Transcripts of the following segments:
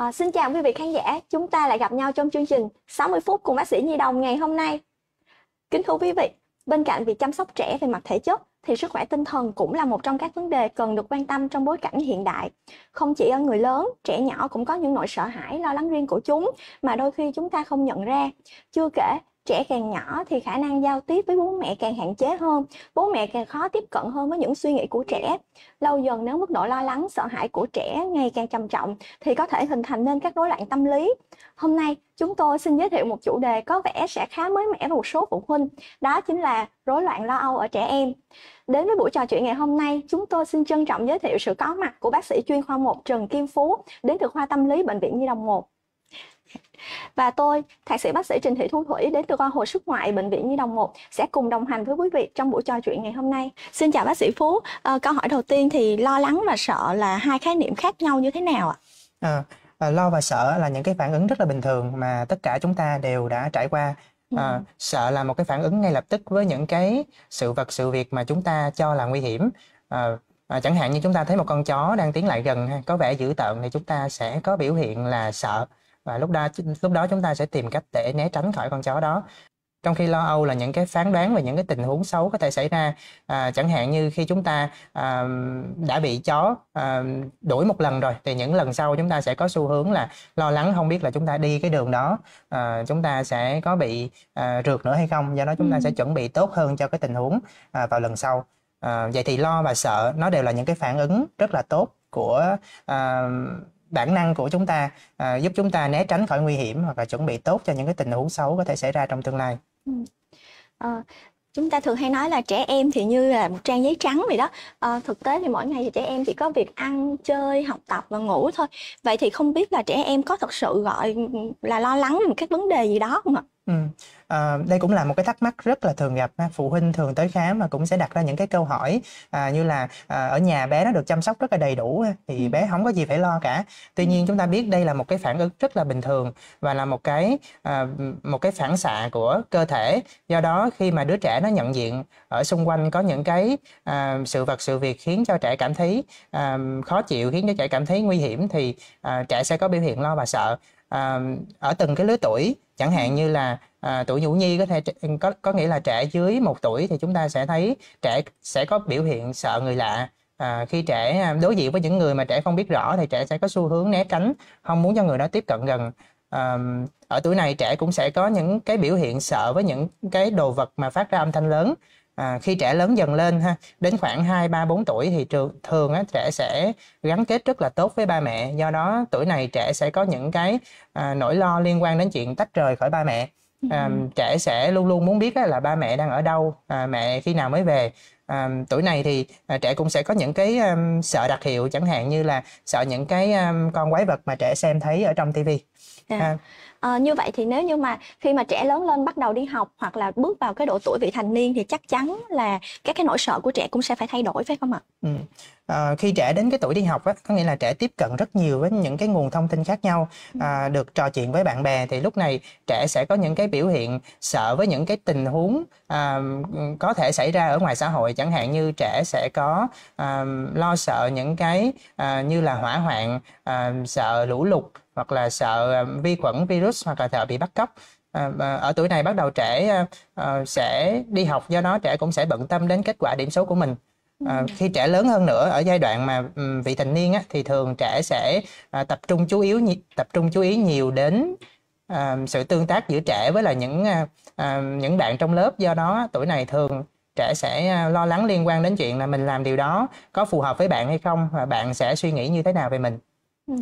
À, xin chào quý vị khán giả, chúng ta lại gặp nhau trong chương trình 60 phút cùng bác sĩ Nhi Đồng ngày hôm nay. Kính thưa quý vị, bên cạnh việc chăm sóc trẻ về mặt thể chất thì sức khỏe tinh thần cũng là một trong các vấn đề cần được quan tâm trong bối cảnh hiện đại. Không chỉ ở người lớn, trẻ nhỏ cũng có những nỗi sợ hãi, lo lắng riêng của chúng mà đôi khi chúng ta không nhận ra. Chưa kể, trẻ càng nhỏ thì khả năng giao tiếp với bố mẹ càng hạn chế hơn bố mẹ càng khó tiếp cận hơn với những suy nghĩ của trẻ lâu dần nếu mức độ lo lắng sợ hãi của trẻ ngày càng trầm trọng thì có thể hình thành nên các rối loạn tâm lý hôm nay chúng tôi xin giới thiệu một chủ đề có vẻ sẽ khá mới mẻ với một số phụ huynh đó chính là rối loạn lo âu ở trẻ em Đến với buổi trò chuyện ngày hôm nay, chúng tôi xin trân trọng giới thiệu sự có mặt của bác sĩ chuyên khoa 1 Trần Kim Phú đến từ khoa tâm lý Bệnh viện Nhi đồng 1. Và tôi, Thạc sĩ bác sĩ Trình Thị Thu Thủy đến từ khoa hồi sức ngoại Bệnh viện Nhi Đồng 1 sẽ cùng đồng hành với quý vị trong buổi trò chuyện ngày hôm nay. Xin chào bác sĩ Phú. À, câu hỏi đầu tiên thì lo lắng và sợ là hai khái niệm khác nhau như thế nào ạ? À, à, lo và sợ là những cái phản ứng rất là bình thường mà tất cả chúng ta đều đã trải qua. À, ừ. Sợ là một cái phản ứng ngay lập tức với những cái sự vật sự việc mà chúng ta cho là nguy hiểm. À, À, chẳng hạn như chúng ta thấy một con chó đang tiến lại gần có vẻ dữ tợn thì chúng ta sẽ có biểu hiện là sợ và lúc đó lúc đó chúng ta sẽ tìm cách để né tránh khỏi con chó đó trong khi lo âu là những cái phán đoán về những cái tình huống xấu có thể xảy ra à, chẳng hạn như khi chúng ta à, đã bị chó à, đuổi một lần rồi thì những lần sau chúng ta sẽ có xu hướng là lo lắng không biết là chúng ta đi cái đường đó à, chúng ta sẽ có bị à, rượt nữa hay không do đó chúng ta ừ. sẽ chuẩn bị tốt hơn cho cái tình huống à, vào lần sau à, vậy thì lo và sợ nó đều là những cái phản ứng rất là tốt của à, bản năng của chúng ta à, giúp chúng ta né tránh khỏi nguy hiểm hoặc là chuẩn bị tốt cho những cái tình huống xấu có thể xảy ra trong tương lai à, chúng ta thường hay nói là trẻ em thì như là một trang giấy trắng vậy đó à, thực tế thì mỗi ngày thì trẻ em chỉ có việc ăn chơi học tập và ngủ thôi vậy thì không biết là trẻ em có thật sự gọi là lo lắng về một cái vấn đề gì đó không ạ À, đây cũng là một cái thắc mắc rất là thường gặp phụ huynh thường tới khám mà cũng sẽ đặt ra những cái câu hỏi à, như là à, ở nhà bé nó được chăm sóc rất là đầy đủ thì ừ. bé không có gì phải lo cả tuy nhiên chúng ta biết đây là một cái phản ứng rất là bình thường và là một cái à, một cái phản xạ của cơ thể do đó khi mà đứa trẻ nó nhận diện ở xung quanh có những cái à, sự vật sự việc khiến cho trẻ cảm thấy à, khó chịu khiến cho trẻ cảm thấy nguy hiểm thì à, trẻ sẽ có biểu hiện lo và sợ à, ở từng cái lứa tuổi chẳng hạn ừ. như là à, tuổi nhũ nhi có thể có có nghĩa là trẻ dưới một tuổi thì chúng ta sẽ thấy trẻ sẽ có biểu hiện sợ người lạ à, khi trẻ à, đối diện với những người mà trẻ không biết rõ thì trẻ sẽ có xu hướng né tránh không muốn cho người đó tiếp cận gần à, ở tuổi này trẻ cũng sẽ có những cái biểu hiện sợ với những cái đồ vật mà phát ra âm thanh lớn à, khi trẻ lớn dần lên ha đến khoảng 2 3 4 tuổi thì trường thường á, trẻ sẽ gắn kết rất là tốt với ba mẹ do đó tuổi này trẻ sẽ có những cái à, nỗi lo liên quan đến chuyện tách rời khỏi ba mẹ à, ừ. trẻ sẽ luôn luôn muốn biết á, là ba mẹ đang ở đâu à, mẹ khi nào mới về à, tuổi này thì à, trẻ cũng sẽ có những cái um, sợ đặc hiệu chẳng hạn như là sợ những cái um, con quái vật mà trẻ xem thấy ở trong tivi à. à à, như vậy thì nếu như mà khi mà trẻ lớn lên bắt đầu đi học hoặc là bước vào cái độ tuổi vị thành niên thì chắc chắn là các cái nỗi sợ của trẻ cũng sẽ phải thay đổi phải không ạ ừ. à, khi trẻ đến cái tuổi đi học á có nghĩa là trẻ tiếp cận rất nhiều với những cái nguồn thông tin khác nhau ừ. à, được trò chuyện với bạn bè thì lúc này trẻ sẽ có những cái biểu hiện sợ với những cái tình huống à, có thể xảy ra ở ngoài xã hội chẳng hạn như trẻ sẽ có à, lo sợ những cái à, như là hỏa hoạn à, sợ lũ lụt hoặc là sợ ờ, vi khuẩn virus hoặc là sợ bị bắt cóc ờ, ờ, ở tuổi này bắt đầu trẻ sẽ đi học do đó trẻ cũng sẽ bận tâm đến kết quả điểm số của mình ừ. khi trẻ lớn hơn nữa ở giai đoạn mà vị thành niên á, thì thường trẻ sẽ tập trung chú yếu tập trung chú ý nhiều đến sự tương tác giữa trẻ với là những những bạn trong lớp do đó tuổi này thường trẻ sẽ lo lắng liên quan đến chuyện là mình làm điều đó có phù hợp với bạn hay không và bạn sẽ suy nghĩ như thế nào về mình ừ.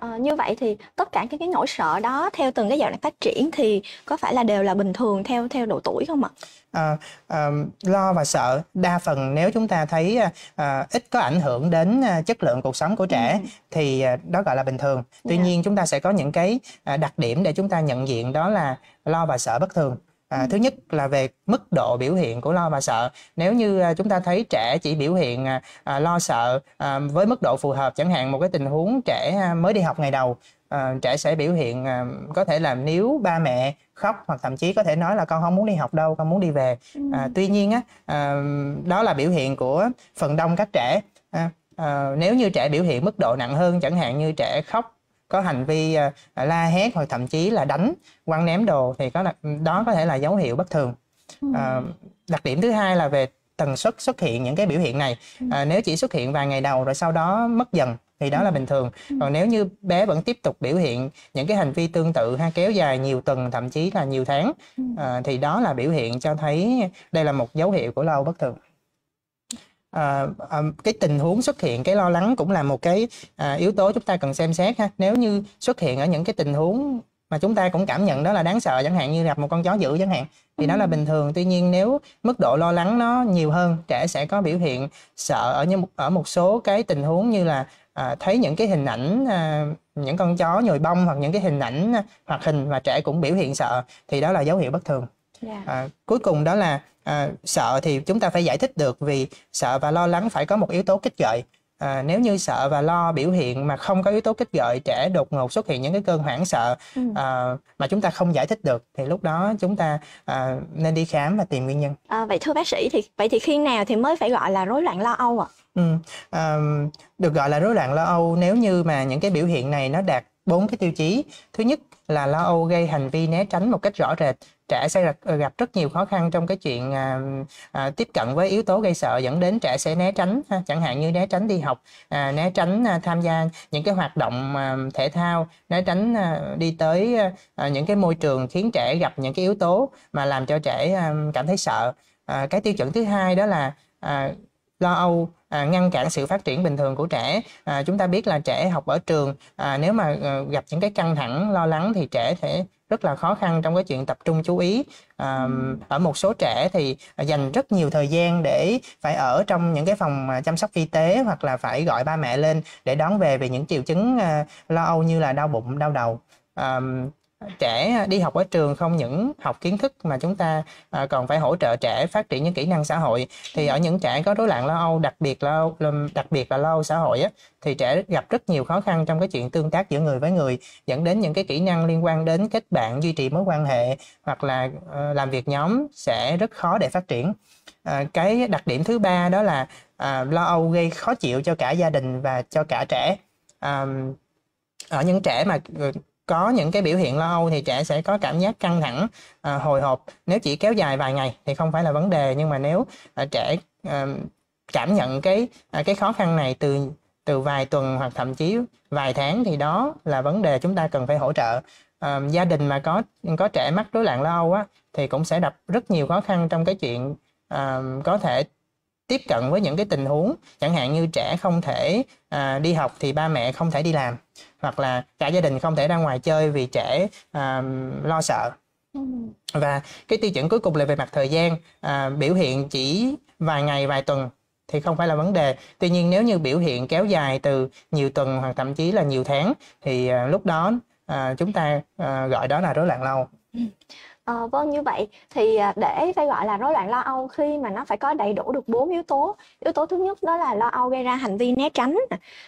À, như vậy thì tất cả các cái nỗi sợ đó theo từng cái giai đoạn phát triển thì có phải là đều là bình thường theo theo độ tuổi không ạ? À, à, lo và sợ đa phần nếu chúng ta thấy à, ít có ảnh hưởng đến à, chất lượng cuộc sống của trẻ ừ. thì à, đó gọi là bình thường. Tuy yeah. Dạ. nhiên chúng ta sẽ có những cái à, đặc điểm để chúng ta nhận diện đó là lo và sợ bất thường À, ừ. thứ nhất là về mức độ biểu hiện của lo và sợ nếu như à, chúng ta thấy trẻ chỉ biểu hiện à, à, lo sợ à, với mức độ phù hợp chẳng hạn một cái tình huống trẻ à, mới đi học ngày đầu à, trẻ sẽ biểu hiện à, có thể là nếu ba mẹ khóc hoặc thậm chí có thể nói là con không muốn đi học đâu con muốn đi về ừ. à, tuy nhiên á à, đó là biểu hiện của phần đông các trẻ à, à, nếu như trẻ biểu hiện mức độ nặng hơn chẳng hạn như trẻ khóc có hành vi ờ, ờ, la hét hoặc thậm chí là đánh quăng ném đồ thì có đó có thể là dấu hiệu bất thường à, đặc điểm thứ hai là về tần suất xuất hiện những cái biểu hiện này à, nếu chỉ xuất hiện vài ngày đầu rồi sau đó mất dần thì đó là bình thường còn nếu như bé vẫn tiếp tục biểu hiện những cái hành vi tương tự ha kéo dài nhiều tuần thậm chí là nhiều tháng à, thì đó là biểu hiện cho thấy đây là một dấu hiệu của lo bất thường à, cái tình huống xuất hiện cái lo lắng cũng là một cái à, yếu tố chúng ta cần xem xét ha nếu như xuất hiện ở những cái tình huống mà chúng ta cũng cảm nhận đó là đáng sợ chẳng hạn như gặp một con chó dữ chẳng hạn thì đó là ừ. bình thường tuy nhiên nếu mức độ lo lắng nó nhiều hơn trẻ sẽ có biểu hiện sợ ở những ở một số cái tình huống như là à, thấy những cái hình ảnh à, những con chó nhồi bông hoặc những cái hình ảnh hoặc hình mà trẻ cũng biểu hiện sợ thì đó là dấu hiệu bất thường à, cuối cùng đó là à, sợ thì chúng ta phải giải thích được vì sợ và lo lắng phải có một yếu tố kích gợi à, nếu như sợ và lo biểu hiện mà không có yếu tố kích gợi trẻ đột ngột xuất hiện những cái cơn hoảng sợ ừ. à, mà chúng ta không giải thích được thì lúc đó chúng ta à, nên đi khám và tìm nguyên nhân à, vậy thưa bác sĩ thì vậy thì khi nào thì mới phải gọi là rối loạn lo âu ạ à? ừ, à, được gọi là rối loạn lo âu nếu như mà những cái biểu hiện này nó đạt bốn cái tiêu chí thứ nhất là lo âu gây hành vi né tránh một cách rõ rệt trẻ sẽ gặp rất nhiều khó khăn trong cái chuyện à, à, tiếp cận với yếu tố gây sợ dẫn đến trẻ sẽ né tránh ha, chẳng hạn như né tránh đi học à, né tránh à, tham gia những cái hoạt động à, thể thao né tránh à, đi tới à, à những cái môi trường khiến trẻ gặp những cái yếu tố mà làm cho trẻ à, cảm thấy sợ à, cái tiêu chuẩn thứ hai đó là à, lo âu à, ngăn cản sự phát triển bình thường của trẻ à, chúng ta biết là trẻ học ở trường à, nếu mà à, gặp những cái căng thẳng lo lắng thì trẻ sẽ rất là khó khăn trong cái chuyện tập trung chú ý à, ừ. ở một số trẻ thì dành rất nhiều thời gian để phải ở trong những cái phòng à, chăm sóc y tế hoặc là phải gọi ba mẹ lên để đón về về những triệu chứng à, lo âu như là đau bụng đau đầu à, trẻ à, đi học ở trường không những học kiến thức mà chúng ta à, còn phải hỗ trợ trẻ phát triển những kỹ năng xã hội thì ừ. ở những trẻ có rối loạn lo âu đặc biệt lo đặc biệt là lo âu xã hội á, thì trẻ gặp rất nhiều khó khăn trong cái chuyện tương tác giữa người với người dẫn đến những cái kỹ năng liên quan đến kết bạn duy trì mối quan hệ hoặc là ờ, làm việc nhóm sẽ rất khó để phát triển à, cái đặc điểm thứ ba đó là lo âu gây khó chịu cho cả gia đình và cho cả trẻ ở những trẻ mà ờ, có những cái biểu hiện lo âu thì trẻ sẽ có cảm giác căng thẳng à, hồi hộp nếu chỉ kéo dài vài ngày thì không phải là vấn đề nhưng mà nếu à, trẻ à, cảm nhận cái à, cái khó khăn này từ từ vài tuần hoặc thậm chí vài tháng thì đó là vấn đề chúng ta cần phải hỗ trợ à, gia đình mà có có trẻ mắc rối loạn lo âu á thì cũng sẽ gặp rất nhiều khó khăn trong cái chuyện à, có thể tiếp cận với những cái tình huống chẳng hạn như trẻ không thể à, đi học thì ba mẹ không thể đi làm hoặc là cả gia đình không thể ra ngoài chơi vì trẻ à, lo sợ ừ. và cái tiêu chuẩn cuối cùng là về mặt thời gian à, biểu hiện chỉ vài ngày vài tuần thì không phải là vấn đề tuy nhiên nếu như biểu hiện kéo dài từ nhiều tuần hoặc thậm chí là nhiều tháng thì à, lúc đó à, chúng ta à, gọi đó là rối loạn lâu ừ. À, vâng như vậy thì à, để phải gọi là rối loạn lo âu khi mà nó phải có đầy đủ được bốn yếu tố yếu tố thứ nhất đó là lo âu gây ra hành vi né tránh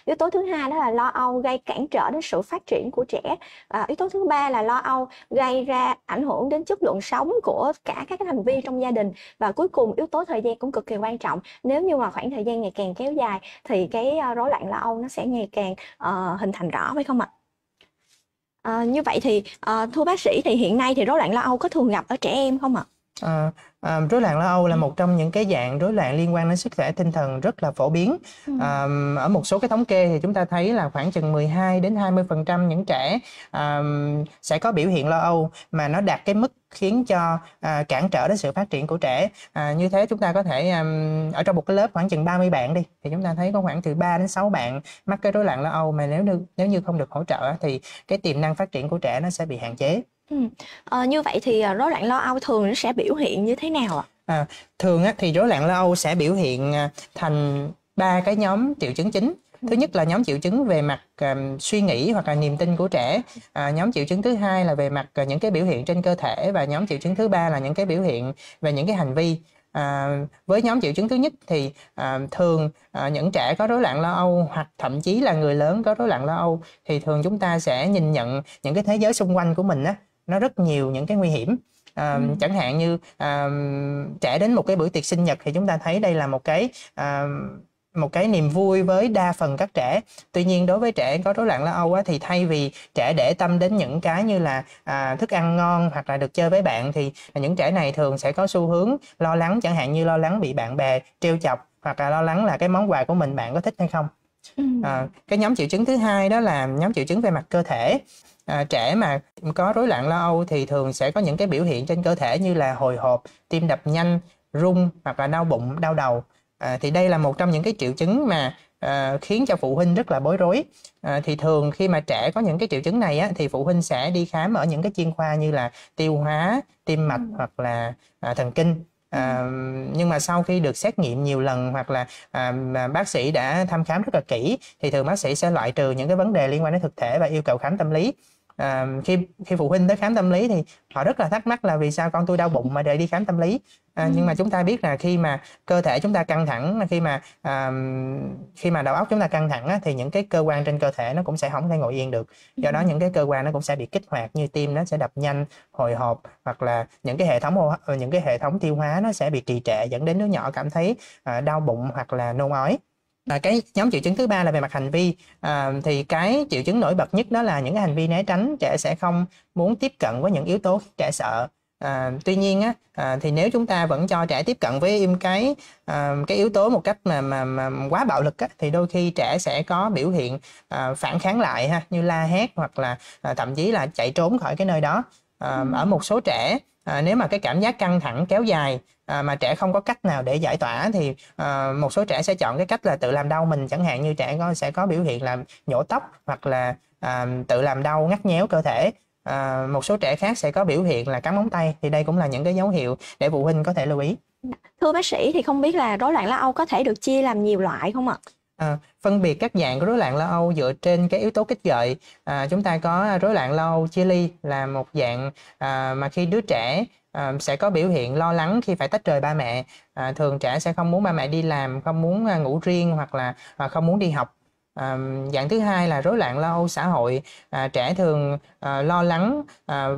yếu tố thứ hai đó là lo âu gây cản trở đến sự phát triển của trẻ à, yếu tố thứ ba là lo âu gây ra ảnh hưởng đến chất lượng sống của cả các thành viên trong gia đình và cuối cùng yếu tố thời gian cũng cực kỳ quan trọng nếu như mà khoảng thời gian ngày càng kéo dài thì cái ờ, rối loạn lo âu nó sẽ ngày càng uh, hình thành rõ phải không ạ À, như vậy thì à, thưa bác sĩ thì hiện nay thì rối loạn lo âu có thường gặp ở trẻ em không ạ? À? À, à, rối loạn lo âu là ừ. một trong những cái dạng rối loạn liên quan đến sức khỏe tinh thần rất là phổ biến. Ừ. À, ở một số cái thống kê thì chúng ta thấy là khoảng chừng 12 đến 20% những trẻ à, sẽ có biểu hiện lo âu mà nó đạt cái mức khiến cho à, cản trở đến sự phát triển của trẻ. À, như thế chúng ta có thể à, ở trong một cái lớp khoảng chừng 30 bạn đi thì chúng ta thấy có khoảng từ 3 đến 6 bạn mắc cái rối loạn lo âu mà nếu như, nếu như không được hỗ trợ thì cái tiềm năng phát triển của trẻ nó sẽ bị hạn chế. À, như vậy thì ờ, rối loạn lo âu thường nó sẽ biểu hiện như thế nào ạ? À, thường á, thì rối loạn lo âu sẽ biểu hiện à, thành ba cái nhóm triệu chứng chính ừ. thứ nhất là nhóm triệu chứng về mặt à, suy nghĩ hoặc là niềm tin của trẻ à, nhóm triệu chứng thứ hai là về mặt à, những cái biểu hiện trên cơ thể và nhóm triệu chứng thứ ba là những cái biểu hiện về những cái hành vi à, với nhóm triệu chứng thứ nhất thì à, thường à, những trẻ có rối loạn lo âu hoặc thậm chí là người lớn có rối loạn lo âu thì thường chúng ta sẽ nhìn nhận những cái thế giới xung quanh của mình á nó rất nhiều những cái nguy hiểm À, ừ. chẳng hạn như à, trẻ đến một cái buổi tiệc sinh nhật thì chúng ta thấy đây là một cái à, một cái niềm vui với đa phần các trẻ tuy nhiên đối với trẻ có rối loạn lo âu á, thì thay vì trẻ để tâm đến những cái như là à, thức ăn ngon hoặc là được chơi với bạn thì những trẻ này thường sẽ có xu hướng lo lắng chẳng hạn như lo lắng bị bạn bè trêu chọc hoặc là lo lắng là cái món quà của mình bạn có thích hay không à, cái nhóm triệu chứng thứ hai đó là nhóm triệu chứng về mặt cơ thể à, trẻ mà có rối loạn lo âu thì thường sẽ có những cái biểu hiện trên cơ thể như là hồi hộp tim đập nhanh run hoặc là đau bụng đau đầu à, thì đây là một trong những cái triệu chứng mà à, khiến cho phụ huynh rất là bối rối à, thì thường khi mà trẻ có những cái triệu chứng này á, thì phụ huynh sẽ đi khám ở những cái chuyên khoa như là tiêu hóa tim mạch ừ. hoặc là à, thần kinh à, ừ. nhưng mà sau khi được xét nghiệm nhiều lần hoặc là à, bác sĩ đã thăm khám rất là kỹ thì thường bác sĩ sẽ loại trừ những cái vấn đề liên quan đến thực thể và yêu cầu khám tâm lý à, khi khi phụ huynh tới khám tâm lý thì họ rất là thắc mắc là vì sao con tôi đau bụng mà để đi khám tâm lý à, ừ. nhưng mà ừ. chúng ta biết là khi mà cơ thể chúng ta căng thẳng khi mà à, khi mà đầu óc chúng ta căng thẳng á, thì những cái cơ quan trên cơ thể nó cũng sẽ không thể ngồi yên được do đó ừ. những cái cơ quan nó cũng sẽ bị kích hoạt như tim nó sẽ đập nhanh hồi hộp hoặc là những cái hệ thống ờ, những cái hệ thống tiêu hóa nó sẽ bị trì trệ dẫn đến đứa nhỏ cảm thấy à, đau bụng hoặc là nôn ói và cái nhóm triệu chứng thứ ba là về mặt hành vi à, thì cái triệu chứng nổi bật nhất đó là những cái hành vi né tránh trẻ sẽ không muốn tiếp cận với những yếu tố trẻ sợ À, tuy nhiên á à, thì nếu chúng ta vẫn cho trẻ tiếp cận với cái à, cái yếu tố một cách mà mà, mà quá bạo lực á, thì đôi khi trẻ sẽ có biểu hiện à, phản kháng lại ha như la hét hoặc là à, thậm chí là chạy trốn khỏi cái nơi đó à, ừ. ở một số trẻ à, nếu mà cái cảm giác căng thẳng kéo dài à, mà trẻ không có cách nào để giải tỏa thì à, một số trẻ sẽ chọn cái cách là tự làm đau mình chẳng hạn như trẻ có sẽ có biểu hiện là nhổ tóc hoặc là à, tự làm đau ngắt nhéo cơ thể à, một số trẻ khác sẽ có biểu hiện là cắn móng tay thì đây cũng là những cái dấu hiệu để phụ huynh có thể lưu ý thưa bác sĩ thì không biết là rối loạn lo âu có thể được chia làm nhiều loại không ạ À, phân biệt các dạng của rối loạn lo âu dựa trên cái yếu tố kích gợi à, chúng ta có rối loạn lo âu chia ly là một dạng à, mà khi đứa trẻ à, sẽ có biểu hiện lo lắng khi phải tách rời ba mẹ à, thường trẻ sẽ không muốn ba mẹ đi làm không muốn à, ngủ riêng hoặc là à, không muốn đi học à, dạng thứ hai là rối loạn lo âu xã hội à, trẻ thường à, lo lắng à,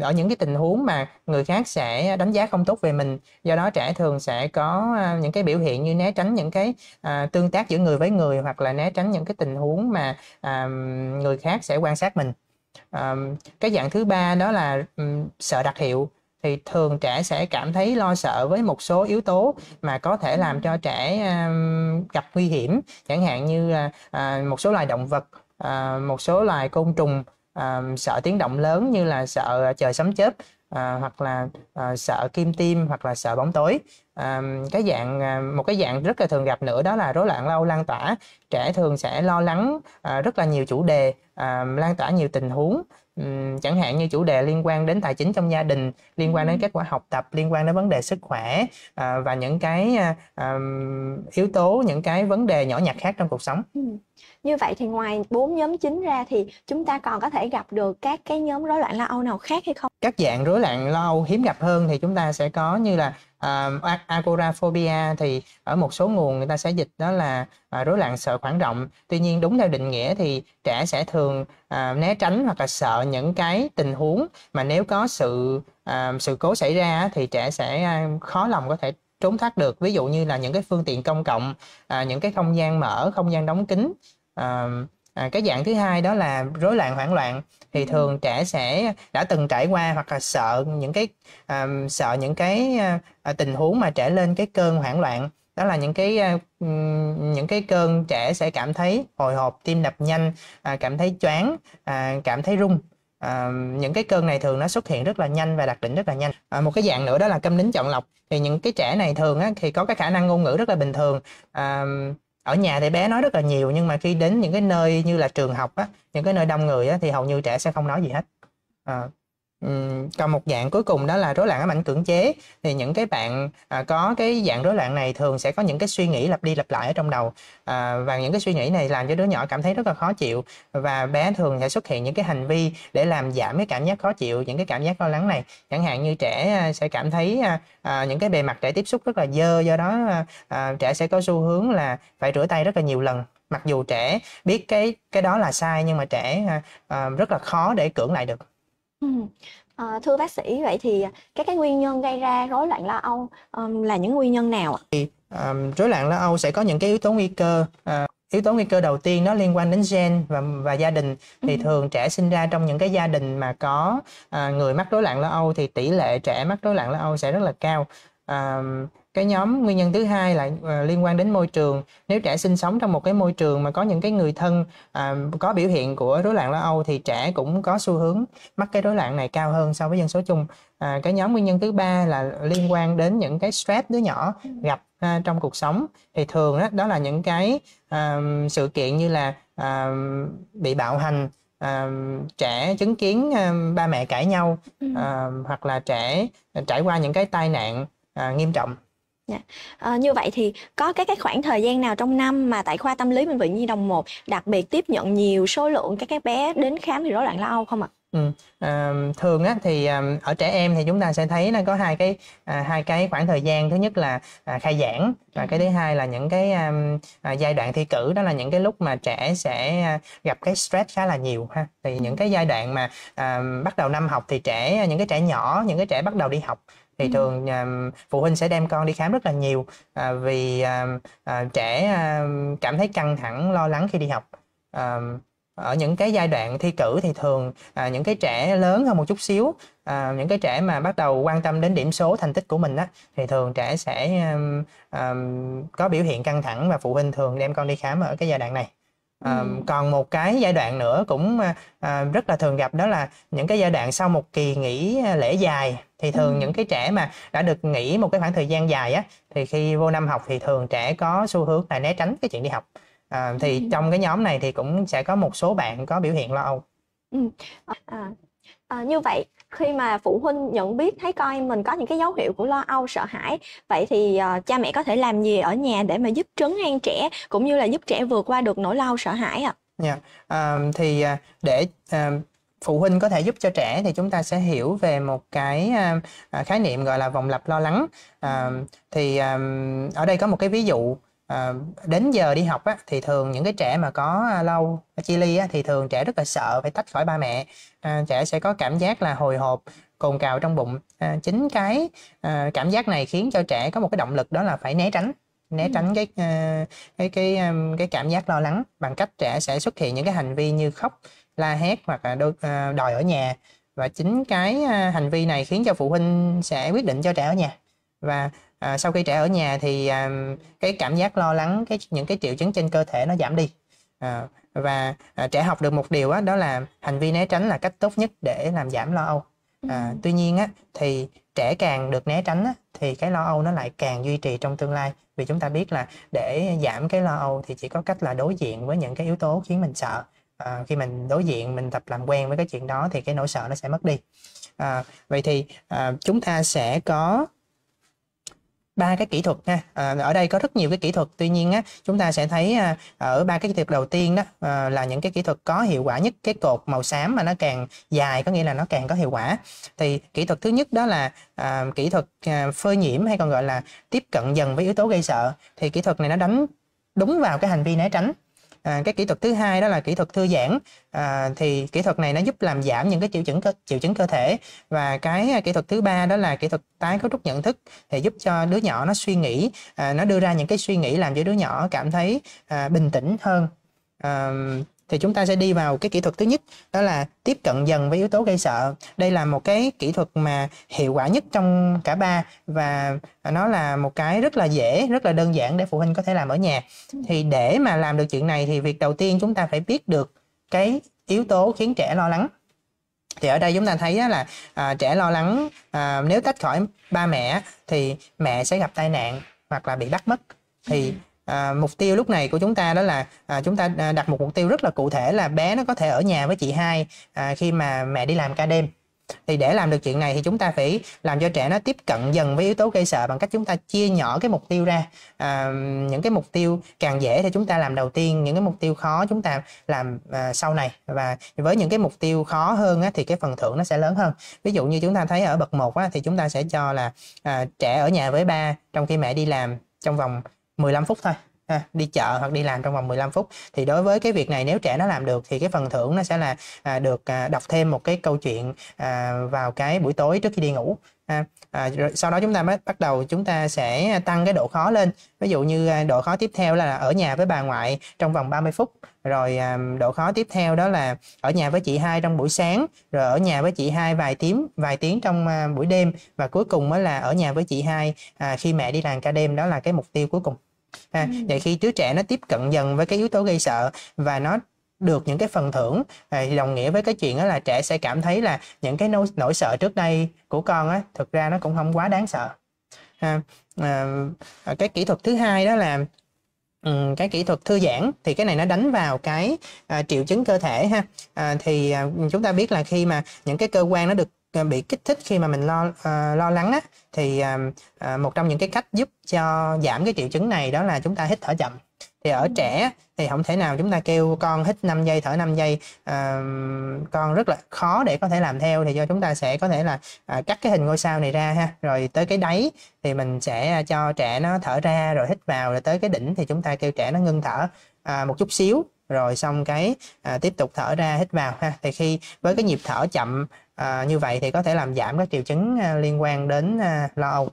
ở những cái tình huống mà người khác sẽ đánh giá không tốt về mình do đó trẻ thường sẽ có à, những cái biểu hiện như né tránh những cái à, tương tác giữa người với người hoặc là né tránh những cái tình huống mà à, người khác sẽ quan sát mình à, cái dạng thứ ba đó là um, sợ đặc hiệu thì thường trẻ sẽ cảm thấy lo sợ với một số yếu tố mà có thể làm cho trẻ gặp nguy hiểm chẳng hạn như à, một số loài động vật à, một số loài côn trùng à, sợ tiếng động lớn như là sợ trời sấm chớp à, hoặc là à, sợ kim tim hoặc là sợ bóng tối à, cái dạng à, một cái dạng rất là thường gặp nữa đó là rối loạn lâu lan tỏa trẻ thường sẽ lo lắng à, rất là nhiều chủ đề à, lan tỏa nhiều tình huống chẳng hạn như chủ đề liên quan đến tài chính trong gia đình liên quan đến kết quả học tập liên quan đến vấn đề sức khỏe à, và những cái à, yếu tố những cái vấn đề nhỏ nhặt khác trong cuộc sống như vậy thì ngoài bốn nhóm chính ra thì chúng ta còn có thể gặp được các cái nhóm rối loạn lo âu nào khác hay không các dạng rối loạn lo âu hiếm gặp hơn thì chúng ta sẽ có như là uh, agoraphobia thì ở một số nguồn người ta sẽ dịch đó là uh, rối loạn sợ khoảng rộng tuy nhiên đúng theo định nghĩa thì trẻ sẽ thường uh, né tránh hoặc là sợ những cái tình huống mà nếu có sự uh, sự cố xảy ra thì trẻ sẽ uh, khó lòng có thể trốn thoát được ví dụ như là những cái phương tiện công cộng à, những cái không gian mở không gian đóng kín à, à, cái dạng thứ hai đó là rối loạn hoảng loạn thì ừ. thường trẻ sẽ đã từng trải qua hoặc là sợ những cái à, sợ những cái à, tình huống mà trẻ lên cái cơn hoảng loạn đó là những cái những cái cơn trẻ sẽ cảm thấy hồi hộp tim đập nhanh à, cảm thấy choáng à, cảm thấy rung những cái cơn này thường nó xuất hiện rất là nhanh và đặc định rất là nhanh à, một cái dạng nữa đó là câm nín chọn lọc thì những cái trẻ này thường á, thì có cái khả năng ngôn ngữ rất là bình thường ở nhà thì bé nói rất là nhiều nhưng mà khi đến những cái nơi như là trường học á những cái nơi đông người á thì hầu như trẻ sẽ không nói gì hết à, còn một dạng cuối cùng đó là rối loạn ám ảnh cưỡng chế thì những cái bạn à, có cái dạng rối loạn này thường sẽ có những cái suy nghĩ lặp đi lặp lại ở trong đầu à, và những cái suy nghĩ này làm cho đứa nhỏ cảm thấy rất là khó chịu và bé thường sẽ xuất hiện những cái hành vi để làm giảm cái cảm giác khó chịu những cái cảm giác lo lắng này chẳng hạn như trẻ à, sẽ cảm thấy à, à, những cái bề mặt trẻ tiếp xúc rất là dơ do đó à, à, trẻ sẽ có xu hướng là phải rửa tay rất là nhiều lần mặc dù trẻ biết cái cái đó là sai nhưng mà trẻ à, à, rất là khó để cưỡng lại được Ừm, ờ, thưa bác sĩ, vậy thì các cái nguyên nhân gây ra rối loạn lo âu, ờm, là những nguyên nhân nào ạ? Thì, rối loạn lo âu sẽ có những cái yếu tố nguy cơ. Ờ, yếu tố nguy cơ đầu tiên nó liên quan đến gen và và gia đình. Thì Ừm. thường trẻ sinh ra trong những cái gia đình mà có, à, người mắc rối loạn lo âu thì tỷ lệ trẻ mắc rối loạn lo âu sẽ rất là cao. Ờm, cái nhóm nguyên nhân thứ hai là uh, ờ, liên quan đến môi trường nếu trẻ sinh sống trong một cái môi trường mà có những cái người thân uh, có biểu hiện của rối loạn lo âu thì trẻ cũng có xu hướng mắc cái rối loạn này cao hơn so với dân số chung uh, cái nhóm nguyên nhân thứ ba là liên quan đến những cái stress đứa nhỏ gặp uh, trong cuộc sống thì thường đó, đó là những cái uh, sự kiện như là uh, bị bạo hành à, trẻ chứng kiến à, ba mẹ cãi nhau ừ. à, hoặc là trẻ trải qua những cái tai nạn à, nghiêm trọng Yeah. Dạ. À, ờ, như vậy thì có các cái khoảng thời gian nào trong năm mà tại khoa tâm lý bệnh viện Nhi đồng 1 đặc biệt tiếp nhận nhiều số lượng các cái bé đến khám thì rối loạn lo âu không ạ? À? Ừ. À, thường á, thì à, ở trẻ em thì chúng ta sẽ thấy là có hai cái à, hai cái khoảng thời gian thứ nhất là à, khai giảng và cái thứ ừ. hai là những cái à, à, giai đoạn thi cử đó là những cái lúc mà trẻ sẽ à, gặp cái stress khá là nhiều ha thì những ừ. cái giai đoạn mà à, bắt đầu năm học thì trẻ à, những cái trẻ nhỏ những cái trẻ bắt đầu đi học thì ừ. thường à, phụ huynh sẽ đem con đi khám rất là nhiều à, vì à, à, trẻ à, cảm thấy căng thẳng lo lắng khi đi học à, ở những cái giai đoạn thi cử thì thường à, những cái trẻ lớn hơn một chút xíu à, những cái trẻ mà bắt đầu quan tâm đến điểm số thành tích của mình á thì thường trẻ sẽ um, um, có biểu hiện căng thẳng và phụ huynh thường đem con đi khám ở cái giai đoạn này À, ừ. còn một cái giai đoạn nữa cũng à, rất là thường gặp đó là những cái giai đoạn sau một kỳ nghỉ lễ dài thì thường ừ. những cái trẻ mà đã được nghỉ một cái khoảng thời gian dài á thì khi vô năm học thì thường trẻ có xu hướng là né tránh cái chuyện đi học à, thì ừ. trong cái nhóm này thì cũng sẽ có một số bạn có biểu hiện lo âu ừ. à, à, như vậy khi mà phụ huynh nhận biết thấy con em mình có những cái dấu hiệu của lo âu sợ hãi vậy thì uh, cha mẹ có thể làm gì ở nhà để mà giúp trấn an trẻ cũng như là giúp trẻ vượt qua được nỗi lo âu sợ hãi ạ à? yeah. uh, thì uh, để à, phụ huynh có thể giúp cho trẻ thì chúng ta sẽ hiểu về một cái à, khái niệm gọi là vòng lặp lo lắng à, thì à, ở đây có một cái ví dụ Ờ, đến giờ đi học á, thì thường những cái trẻ mà có à, lâu chia ly á, thì thường trẻ rất là sợ phải tách khỏi ba mẹ à, trẻ sẽ có cảm giác là hồi hộp cồn cào trong bụng à, chính cái à, cảm giác này khiến cho trẻ có một cái động lực đó là phải né tránh né ừ. tránh cái à, cái cái à, cái cảm giác lo lắng bằng cách trẻ sẽ xuất hiện những cái hành vi như khóc la hét hoặc là đòi ở nhà và chính cái hành vi này khiến cho phụ huynh sẽ quyết định cho trẻ ở nhà và à, sau khi trẻ ở nhà thì à, cái cảm giác lo lắng cái những cái triệu chứng trên cơ thể nó giảm đi à, và à, trẻ học được một điều á, đó là hành vi né tránh là cách tốt nhất để làm giảm lo âu à, ừ. tuy nhiên á, thì trẻ càng được né tránh á, thì cái lo âu nó lại càng duy trì trong tương lai vì chúng ta biết là để giảm cái lo âu thì chỉ có cách là đối diện với những cái yếu tố khiến mình sợ à, khi mình đối diện mình tập làm quen với cái chuyện đó thì cái nỗi sợ nó sẽ mất đi à, vậy thì à, chúng ta sẽ có ba cái kỹ thuật ha à, ở đây có rất nhiều cái kỹ thuật tuy nhiên á chúng ta sẽ thấy à, ở ba cái kỹ thuật đầu tiên đó à, là những cái kỹ thuật có hiệu quả nhất cái cột màu xám mà nó càng dài có nghĩa là nó càng có hiệu quả thì kỹ thuật thứ nhất đó là kỹ thuật phơi nhiễm hay còn gọi là tiếp cận dần với yếu tố gây sợ thì kỹ thuật này nó đánh đúng vào cái hành vi né tránh à, cái kỹ thuật thứ hai đó là kỹ thuật thư giãn à, thì kỹ thuật này nó giúp làm giảm những cái triệu chứng cơ, triệu chứng cơ thể và cái à, kỹ thuật thứ ba đó là kỹ thuật tái cấu trúc nhận thức thì giúp cho đứa nhỏ nó suy nghĩ à, nó đưa ra những cái suy nghĩ làm cho đứa nhỏ cảm thấy à, bình tĩnh hơn à, thì chúng ta sẽ đi vào cái kỹ thuật thứ nhất đó là tiếp cận dần với yếu tố gây sợ đây là một cái kỹ thuật mà hiệu quả nhất trong cả ba và nó là một cái rất là dễ rất là đơn giản để phụ huynh có thể làm ở nhà thì để mà làm được chuyện này thì việc đầu tiên chúng ta phải biết được cái yếu tố khiến trẻ lo lắng thì ở đây chúng ta thấy là à, trẻ lo lắng à, nếu tách khỏi ba mẹ thì mẹ sẽ gặp tai nạn hoặc là bị bắt mất thì à, mục tiêu lúc này của chúng ta đó là à, chúng ta à, đặt một mục tiêu rất là cụ thể là bé nó có thể ở nhà với chị hai à, khi mà mẹ đi làm ca đêm thì để làm được chuyện này thì chúng ta phải làm cho trẻ nó tiếp cận dần với yếu tố gây sợ bằng cách chúng ta chia nhỏ cái mục tiêu ra à, những cái mục tiêu càng dễ thì chúng ta làm đầu tiên những cái mục tiêu khó chúng ta làm à, sau này và với những cái mục tiêu khó hơn á, thì cái phần thưởng nó sẽ lớn hơn ví dụ như chúng ta thấy ở bậc 1 á, thì chúng ta sẽ cho là à, trẻ ở nhà với ba trong khi mẹ đi làm trong vòng 15 phút thôi ha, đi chợ hoặc đi làm trong vòng 15 phút thì đối với cái việc này nếu trẻ nó làm được thì cái phần thưởng nó sẽ là à, được à, đọc thêm một cái câu chuyện à, vào cái buổi tối trước khi đi ngủ ha. À, rồi, sau đó chúng ta mới bắt đầu chúng ta sẽ tăng cái độ khó lên ví dụ như à, độ khó tiếp theo là ở nhà với bà ngoại trong vòng 30 phút rồi à, độ khó tiếp theo đó là ở nhà với chị hai trong buổi sáng rồi ở nhà với chị hai vài tiếng vài tiếng trong à, buổi đêm và cuối cùng mới là ở nhà với chị hai à, khi mẹ đi làm ca đêm đó là cái mục tiêu cuối cùng à, ừ. vậy khi đứa trẻ nó tiếp cận dần với cái yếu tố gây sợ và nó được những cái phần thưởng à, thì đồng nghĩa với cái chuyện đó là trẻ sẽ cảm thấy là những cái nỗi, nỗi sợ trước đây của con á thực ra nó cũng không quá đáng sợ ha à, à cái kỹ thuật thứ hai đó là ừ, cái kỹ thuật thư giãn thì cái này nó đánh vào cái à, triệu chứng cơ thể ha à, thì à, chúng ta biết là khi mà những cái cơ quan nó được À, bị kích thích khi mà mình lo uh, lo lắng á thì uh, một trong những cái cách giúp cho giảm cái triệu chứng này đó là chúng ta hít thở chậm thì ở ừ. trẻ thì không thể nào chúng ta kêu con hít 5 giây thở 5 giây à, con rất là khó để có thể làm theo thì do chúng ta sẽ có thể là à, cắt cái hình ngôi sao này ra ha rồi tới cái đáy thì mình sẽ cho trẻ nó thở ra rồi hít vào rồi tới cái đỉnh thì chúng ta kêu trẻ nó ngưng thở à, một chút xíu rồi xong cái à, tiếp tục thở ra hít vào ha thì khi với cái nhịp thở chậm à, như vậy thì có thể làm giảm các triệu chứng à, liên quan đến à, lo âu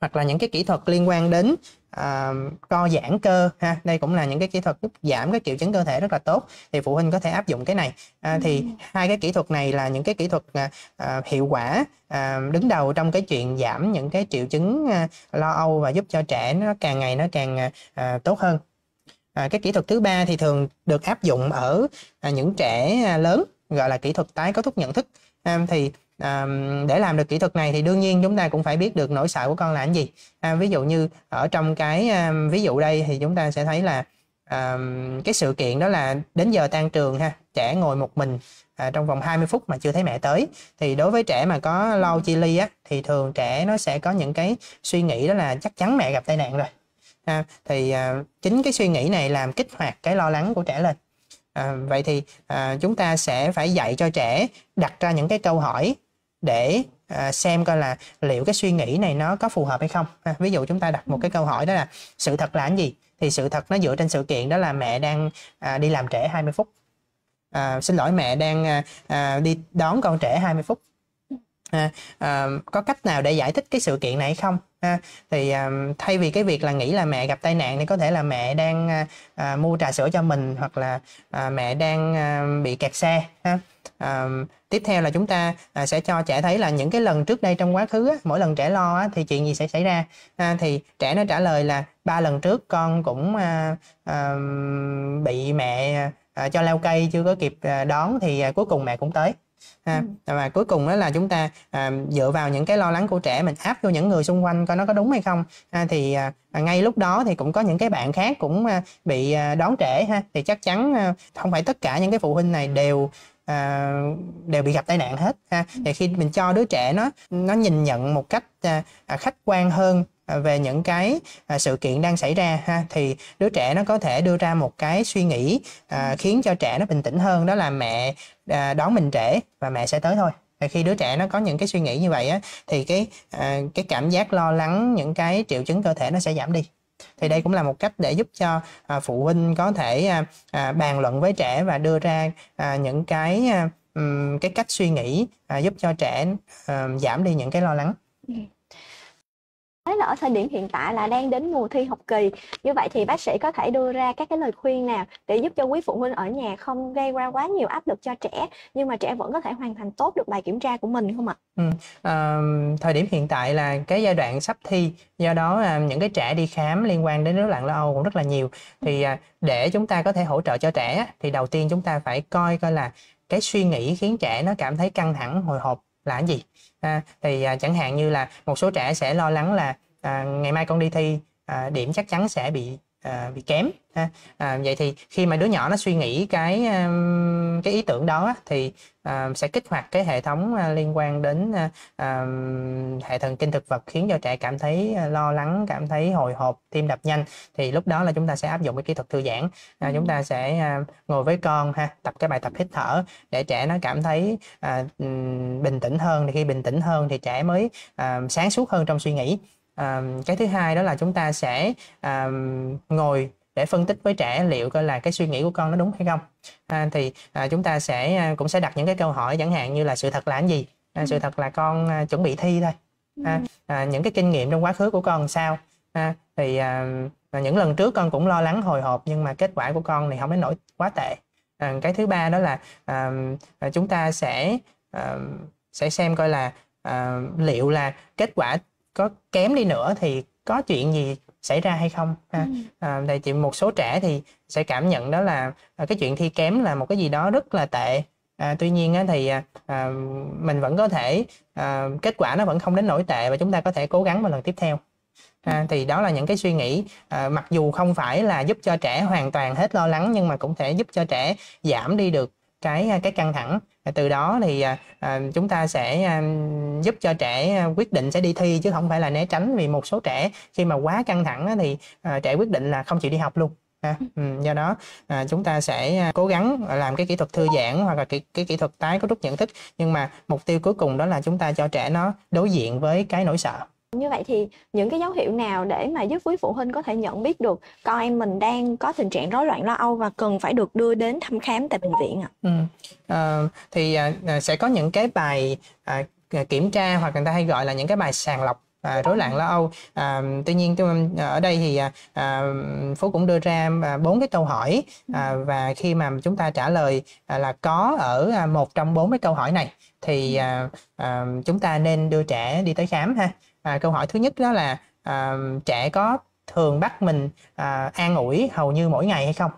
hoặc là những cái kỹ thuật liên quan đến à, co giãn cơ ha đây cũng là những cái kỹ thuật giúp giảm các triệu chứng cơ thể rất là tốt thì phụ huynh có thể áp dụng cái này à, thì ừ. hai cái kỹ thuật này là những cái kỹ thuật à, à, hiệu quả à, đứng đầu trong cái chuyện giảm những cái triệu chứng à, lo âu và giúp cho trẻ nó càng ngày nó càng à, à tốt hơn à, cái kỹ thuật thứ ba thì thường được áp dụng ở à, những trẻ à, lớn gọi là kỹ thuật tái cấu trúc nhận thức um, thì à, để làm được kỹ thuật này thì đương nhiên chúng ta cũng phải biết được nỗi sợ của con là cái gì à, ví dụ như ở trong cái à, ví dụ đây thì chúng ta sẽ thấy là à, cái sự kiện đó là đến giờ tan trường ha trẻ ngồi một mình à, trong vòng 20 phút mà chưa thấy mẹ tới thì đối với trẻ mà có low chi ly á thì thường trẻ nó sẽ có những cái suy nghĩ đó là chắc chắn mẹ gặp tai nạn rồi à, thì à, chính cái suy nghĩ này làm kích hoạt cái lo lắng của trẻ lên à, vậy thì à, chúng ta sẽ phải dạy cho trẻ đặt ra những cái câu hỏi để à, xem coi là liệu cái suy nghĩ này nó có phù hợp hay không à, ví dụ chúng ta đặt một cái ừ. câu hỏi đó là sự thật là gì thì sự thật nó dựa trên sự kiện đó là mẹ đang à, đi làm trễ 20 phút à, xin lỗi mẹ đang à, à đi đón con trễ 20 phút à, có cách nào để giải thích cái sự kiện này không à, thì à, thay vì cái việc là nghĩ là mẹ gặp tai nạn thì có thể là mẹ đang à, à, mua trà sữa cho mình hoặc là à, mẹ đang à, bị kẹt xe ha à, tiếp theo là chúng ta à, sẽ cho trẻ thấy là những cái lần trước đây trong quá khứ á, mỗi lần trẻ lo á, thì chuyện gì sẽ xảy ra à, thì trẻ nó trả lời là ba lần trước con cũng à, à, bị mẹ à, cho leo cây chưa có kịp đón thì à, cuối cùng mẹ cũng tới À, và cuối cùng đó là chúng ta à, dựa vào những cái lo lắng của trẻ mình áp vô những người xung quanh coi nó có đúng hay không à, thì à, ngay lúc đó thì cũng có những cái bạn khác cũng à, bị à, đón trễ ha thì chắc chắn à, không phải tất cả những cái phụ huynh này đều à, đều bị gặp tai nạn hết ha ừ. thì khi mình cho đứa trẻ nó nó nhìn nhận một cách à, à khách quan hơn à, về những cái à, sự kiện đang xảy ra ha thì đứa trẻ nó có thể đưa ra một cái suy nghĩ à, ừ. khiến cho trẻ nó bình tĩnh hơn đó là mẹ À, đón mình trễ và mẹ sẽ tới thôi và khi đứa trẻ nó có những cái suy nghĩ như vậy á, thì cái à, cái cảm giác lo lắng những cái triệu chứng cơ thể nó sẽ giảm đi thì đây cũng là một cách để giúp cho à, phụ huynh có thể à, à, bàn luận với trẻ và đưa ra à, những cái à, cái cách suy nghĩ à, giúp cho trẻ à, giảm đi những cái lo lắng ừ thấy là ở thời điểm hiện tại là đang đến mùa thi học kỳ như vậy thì bác sĩ có thể đưa ra các cái lời khuyên nào để giúp cho quý phụ huynh ở nhà không gây ra quá nhiều áp lực cho trẻ nhưng mà trẻ vẫn có thể hoàn thành tốt được bài kiểm tra của mình không ạ? Ừ. À, thời điểm hiện tại là cái giai đoạn sắp thi do đó là những cái trẻ đi khám liên quan đến rối loạn lo âu cũng rất là nhiều thì ừ. à, để chúng ta có thể hỗ trợ cho trẻ thì đầu tiên chúng ta phải coi coi là cái suy nghĩ khiến trẻ nó cảm thấy căng thẳng hồi hộp là cái gì ha thì à, chẳng hạn như là một số trẻ sẽ lo lắng là à, ngày mai con đi thi à, điểm chắc chắn sẽ bị à, bị kém ha. À, vậy thì khi mà đứa nhỏ nó suy nghĩ cái cái ý tưởng đó thì à, sẽ kích hoạt cái hệ thống à, liên quan đến à, à, hệ thần kinh thực vật khiến cho trẻ cảm thấy à, lo lắng cảm thấy hồi hộp tim đập nhanh thì lúc đó là chúng ta sẽ áp dụng cái kỹ thuật thư giãn à, chúng ta ừ. sẽ à, ngồi với con ha tập cái bài tập hít thở để trẻ nó cảm thấy à, bình tĩnh hơn thì khi bình tĩnh hơn thì trẻ mới à, sáng suốt hơn trong suy nghĩ cái thứ hai đó là chúng ta sẽ à, ngồi để phân tích với trẻ liệu coi là cái suy nghĩ của con nó đúng hay không à, thì à, chúng ta sẽ à, cũng sẽ đặt những cái câu hỏi chẳng hạn như là sự thật là cái gì à, sự ừ. thật là con à, chuẩn bị thi thôi à, ừ. à, những cái kinh nghiệm trong quá khứ của con sao à, thì à, những lần trước con cũng lo lắng hồi hộp nhưng mà kết quả của con thì không đến nổi quá tệ à, cái thứ ba đó là à, chúng ta sẽ à, sẽ xem coi là à, liệu là kết quả có kém đi nữa thì có chuyện gì xảy ra hay không ha ừ. à, thì chị một số trẻ thì sẽ cảm nhận đó là à, cái chuyện thi kém là một cái gì đó rất là tệ à, tuy nhiên á, thì à, à mình vẫn có thể à, kết quả nó vẫn không đến nổi tệ và chúng ta có thể cố gắng vào lần tiếp theo à, ừ. thì đó là những cái suy nghĩ à, mặc dù không phải là giúp cho trẻ hoàn toàn hết lo lắng nhưng mà cũng thể giúp cho trẻ giảm đi được cái à, cái căng thẳng từ đó thì à, à, chúng ta sẽ à, giúp cho trẻ à, quyết định sẽ đi thi chứ không phải là né tránh vì một số trẻ khi mà quá căng thẳng thì à, trẻ quyết định là không chịu đi học luôn ừ. Ừ, do đó chúng ta sẽ cố gắng làm cái kỹ thuật thư giãn hoặc là cái, cái kỹ thuật tái cấu trúc nhận thức nhưng mà mục tiêu cuối cùng đó là chúng ta cho trẻ nó đối diện với cái nỗi sợ như vậy thì những cái dấu hiệu nào để mà giúp quý phụ huynh có thể nhận biết được con em mình đang có tình trạng rối loạn lo âu và cần phải được đưa đến thăm khám tại bệnh viện ạ? Ừ. À, thì à, sẽ có những cái bài à, kiểm tra hoặc người ta hay gọi là những cái bài sàng lọc À, rối loạn lo âu à, tuy nhiên ở đây thì à, phú cũng đưa ra bốn cái câu hỏi à, và khi mà chúng ta trả lời là có ở một trong bốn cái câu hỏi này thì à, à, chúng ta nên đưa trẻ đi tới khám ha à, câu hỏi thứ nhất đó là à, trẻ có thường bắt mình à, an ủi hầu như mỗi ngày hay không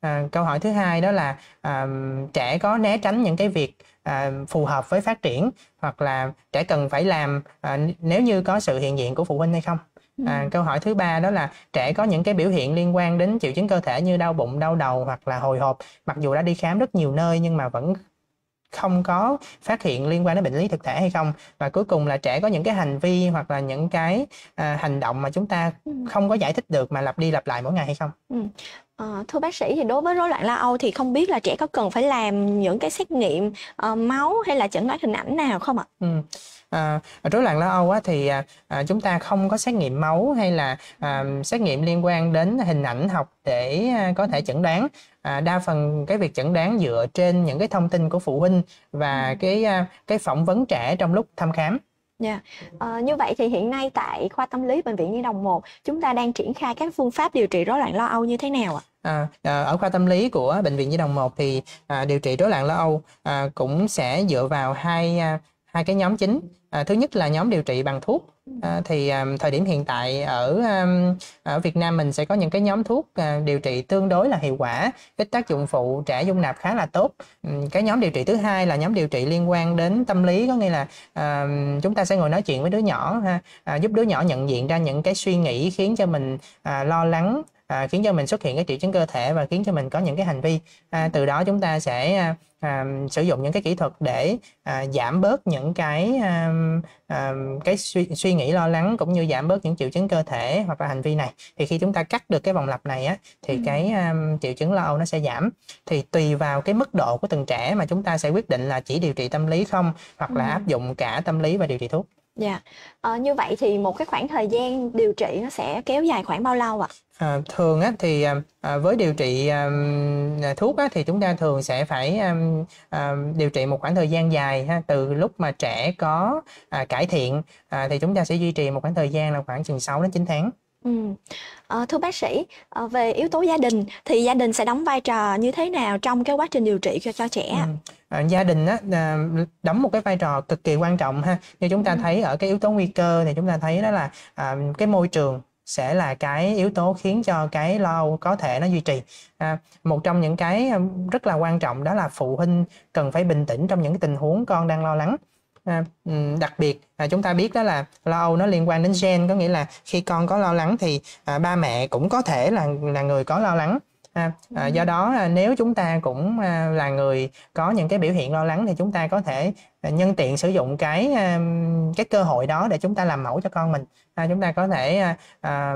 à, câu hỏi thứ hai đó là à, trẻ có né tránh những cái việc à, phù hợp với phát triển hoặc là trẻ cần phải làm à, nếu như có sự hiện diện của phụ huynh hay không à, ừ. câu hỏi thứ ba đó là trẻ có những cái biểu hiện liên quan đến triệu chứng cơ thể như đau bụng đau đầu hoặc là hồi hộp mặc dù đã đi khám rất nhiều nơi nhưng mà vẫn không có phát hiện liên quan đến bệnh lý thực thể hay không và cuối cùng là trẻ có những cái hành vi hoặc là những cái à, hành động mà chúng ta ừ. không có giải thích được mà lặp đi lặp lại mỗi ngày hay không ừ. À, thưa bác sĩ thì đối với rối loạn lo âu thì không biết là trẻ có cần phải làm những cái xét nghiệm uh, máu hay là chẩn đoán hình ảnh nào không ạ? Ừ. À, rối loạn lo âu á, thì à, à, chúng ta không có xét nghiệm máu hay là à, xét nghiệm liên quan đến hình ảnh học để à, có thể chẩn đoán à, đa phần cái việc chẩn đoán dựa trên những cái thông tin của phụ huynh và ừ. cái à, cái phỏng vấn trẻ trong lúc thăm khám Dạ. Yeah. Ờ, à, như vậy thì hiện nay tại khoa tâm lý bệnh viện Nhi đồng 1 chúng ta đang triển khai các phương pháp điều trị rối loạn lo âu như thế nào ạ? À, à ở khoa tâm lý của bệnh viện Nhi đồng 1 thì à, điều trị rối loạn lo âu à, cũng sẽ dựa vào hai à, hai cái nhóm chính. À, thứ nhất là nhóm điều trị bằng thuốc À, thì um, thời điểm hiện tại ở um, ở Việt Nam mình sẽ có những cái nhóm thuốc uh, điều trị tương đối là hiệu quả, ít tác dụng phụ, trẻ dung nạp khá là tốt. cái nhóm điều trị thứ hai là nhóm điều trị liên quan đến tâm lý, có nghĩa là um, chúng ta sẽ ngồi nói chuyện với đứa nhỏ ha, à, giúp đứa nhỏ nhận diện ra những cái suy nghĩ khiến cho mình à, lo lắng, à, khiến cho mình xuất hiện cái triệu chứng cơ thể và khiến cho mình có những cái hành vi à, từ đó chúng ta sẽ à, à, sử dụng những cái kỹ thuật để à, giảm bớt những cái à, à, cái suy, suy nghĩ lo lắng cũng như giảm bớt những triệu chứng cơ thể hoặc là hành vi này thì khi chúng ta cắt được cái vòng lặp này á thì ừ. cái à, triệu chứng lo âu nó sẽ giảm thì tùy vào cái mức độ của từng trẻ mà chúng ta sẽ quyết định là chỉ điều trị tâm lý không hoặc là ừ. áp dụng cả tâm lý và điều trị thuốc Dạ. Ờ, như vậy thì một cái khoảng thời gian điều trị nó sẽ kéo dài khoảng bao lâu ạ? À, thường á, thì à, à với điều trị à, à, thuốc á, thì chúng ta thường sẽ phải à, à, điều trị một khoảng thời gian dài ha. Từ lúc mà trẻ có à, cải thiện à, thì chúng ta sẽ duy trì một khoảng thời gian là khoảng chừng 6 đến 9 tháng. Ừm. Ờ, thưa bác sĩ, ờ, về yếu tố gia đình thì gia đình sẽ đóng vai trò như thế nào trong cái quá trình điều trị cho cho trẻ ạ? Ừ. Ừm, à, gia đình á đóng một cái vai trò cực kỳ quan trọng ha. Như chúng ta Ừm. thấy ở cái yếu tố nguy cơ thì chúng ta thấy đó là, à, cái môi trường sẽ là cái yếu tố khiến cho cái lo có thể nó duy trì. À, một trong những cái, rất là quan trọng đó là phụ huynh cần phải bình tĩnh trong những cái tình huống con đang lo lắng. Ừ, đặc biệt à, chúng ta biết đó là lo âu nó liên quan đến gen có nghĩa là khi con có lo lắng thì à, ba mẹ cũng có thể là là người có lo lắng à, do đó à, nếu chúng ta cũng là người có những cái biểu hiện lo lắng thì chúng ta có thể nhân tiện sử dụng cái cái cơ hội đó để chúng ta làm mẫu cho con mình chúng ta có thể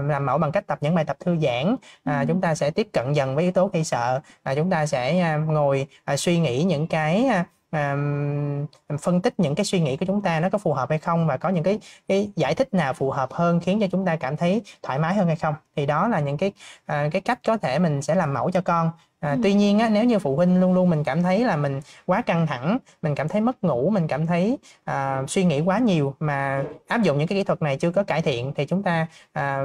làm mẫu bằng cách tập những bài tập thư giãn ừ. chúng ta sẽ tiếp cận dần với yếu tố khi sợ à, chúng ta sẽ ngồi suy nghĩ những cái um, phân tích những cái suy nghĩ của chúng ta nó có phù hợp hay không và có những cái, cái giải thích nào phù hợp hơn khiến cho chúng ta cảm thấy thoải mái hơn hay không thì đó là những cái uh, cái cách có thể mình sẽ làm mẫu cho con À, ừ. Tuy nhiên á, nếu như phụ huynh luôn luôn mình cảm thấy là mình quá căng thẳng, mình cảm thấy mất ngủ, mình cảm thấy à, suy nghĩ quá nhiều mà áp dụng những cái kỹ thuật này chưa có cải thiện thì chúng ta à,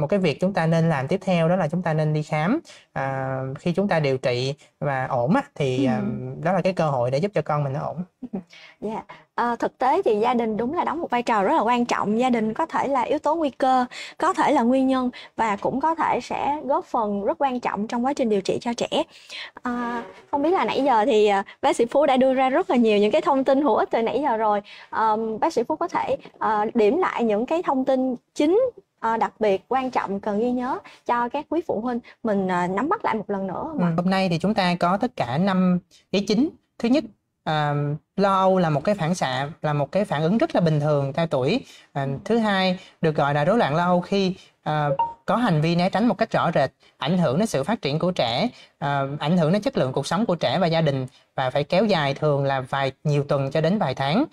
một cái việc chúng ta nên làm tiếp theo đó là chúng ta nên đi khám à, khi chúng ta điều trị và ổn á, thì ừ. à, đó là cái cơ hội để giúp cho con mình nó ổn. yeah. Ừ. Dạ. À, thực tế thì gia đình đúng là đóng một vai trò rất là quan trọng. Gia đình có thể là yếu tố nguy cơ, có thể là nguyên nhân và cũng có thể sẽ góp phần rất quan trọng trong quá trình điều trị cho trẻ. À, không biết là nãy giờ thì ờ, bác sĩ Phú đã đưa ra rất là nhiều những cái thông tin hữu ích từ nãy giờ rồi. À, bác sĩ Phú có thể à, điểm lại những cái thông tin chính À, đặc biệt quan trọng cần ghi nhớ cho các quý phụ huynh mình à, nắm bắt lại một lần nữa. Mà. Vâng, ừ, vâng. hôm nay thì chúng ta có tất cả năm cái chính. Thứ nhất à, lo âu là một cái phản xạ là một cái phản ứng rất là bình thường theo tuổi à, thứ hai được gọi là rối loạn lo âu khi à, có hành vi né tránh một cách rõ rệt ảnh hưởng đến sự phát triển của trẻ à, ảnh hưởng đến chất lượng cuộc sống của trẻ và gia đình và phải kéo dài thường là vài nhiều tuần cho đến vài tháng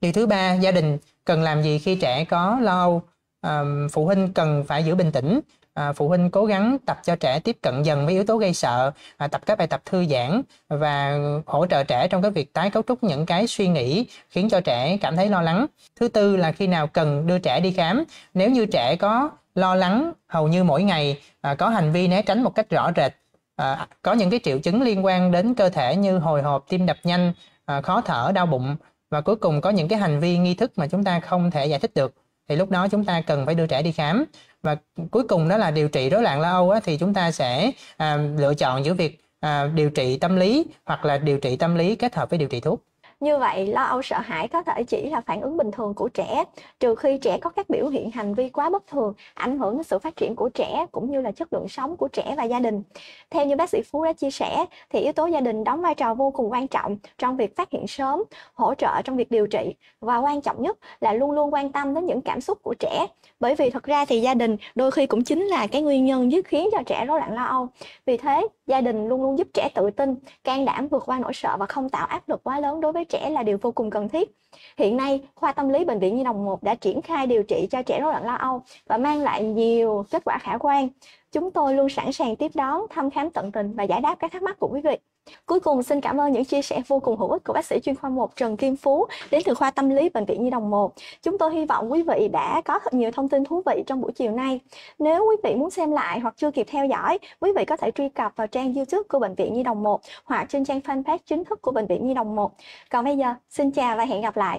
điều thứ ba gia đình cần làm gì khi trẻ có lo âu à, phụ huynh cần phải giữ bình tĩnh à, phụ huynh cố gắng tập cho trẻ tiếp cận dần với yếu tố gây sợ à, tập các bài tập thư giãn và hỗ trợ trẻ trong cái việc tái cấu trúc những cái suy nghĩ khiến cho trẻ cảm thấy lo lắng thứ tư là khi nào cần đưa trẻ đi khám nếu như trẻ có lo lắng hầu như mỗi ngày à, có hành vi né tránh một cách rõ rệt à, có những cái triệu chứng liên quan đến cơ thể như hồi hộp tim đập nhanh à, khó thở đau bụng và cuối cùng có những cái hành vi nghi thức mà chúng ta không thể giải thích được thì lúc đó chúng ta cần phải đưa trẻ đi khám và cuối cùng đó là điều trị rối loạn lo âu á, thì chúng ta sẽ à, lựa chọn giữa việc à, điều trị tâm lý hoặc là điều trị tâm lý kết hợp với điều trị thuốc như vậy, lo âu sợ hãi có thể chỉ là phản ứng bình thường của trẻ, trừ khi trẻ có các biểu hiện hành vi quá bất thường, ảnh hưởng đến sự phát triển của trẻ cũng như là chất lượng sống của trẻ và gia đình. Theo như bác sĩ Phú đã chia sẻ, thì yếu tố gia đình đóng vai trò vô cùng quan trọng trong việc phát hiện sớm, hỗ trợ trong việc điều trị và quan trọng nhất là luôn luôn quan tâm đến những cảm xúc của trẻ. Bởi vì thật ra thì gia đình đôi khi cũng chính là cái nguyên nhân giúp khiến cho trẻ rối loạn lo âu. Vì thế, gia đình luôn luôn giúp trẻ tự tin can đảm vượt qua nỗi sợ và không tạo áp lực quá lớn đối với trẻ là điều vô cùng cần thiết Hiện nay, khoa tâm lý Bệnh viện Nhi Đồng 1 đã triển khai điều trị cho trẻ rối loạn lo âu và mang lại nhiều kết quả khả quan. Chúng tôi luôn sẵn sàng tiếp đón, thăm khám tận tình và giải đáp các thắc mắc của quý vị. Cuối cùng, xin cảm ơn những chia sẻ vô cùng hữu ích của bác sĩ chuyên khoa 1 Trần Kim Phú đến từ khoa tâm lý Bệnh viện Nhi Đồng 1. Chúng tôi hy vọng quý vị đã có thật nhiều thông tin thú vị trong buổi chiều nay. Nếu quý vị muốn xem lại hoặc chưa kịp theo dõi, quý vị có thể truy cập vào trang YouTube của Bệnh viện Nhi Đồng 1 hoặc trên trang fanpage chính thức của Bệnh viện Nhi Đồng 1. Còn bây giờ, xin chào và hẹn gặp lại lại